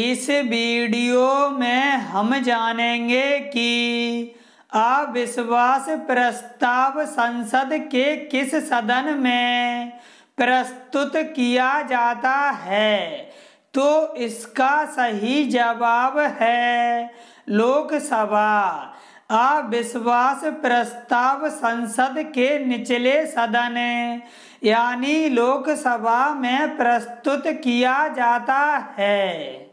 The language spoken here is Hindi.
इस वीडियो में हम जानेंगे कि अविश्वास प्रस्ताव संसद के किस सदन में प्रस्तुत किया जाता है तो इसका सही जवाब है लोकसभा अविश्वास प्रस्ताव संसद के निचले सदन यानी लोकसभा में प्रस्तुत किया जाता है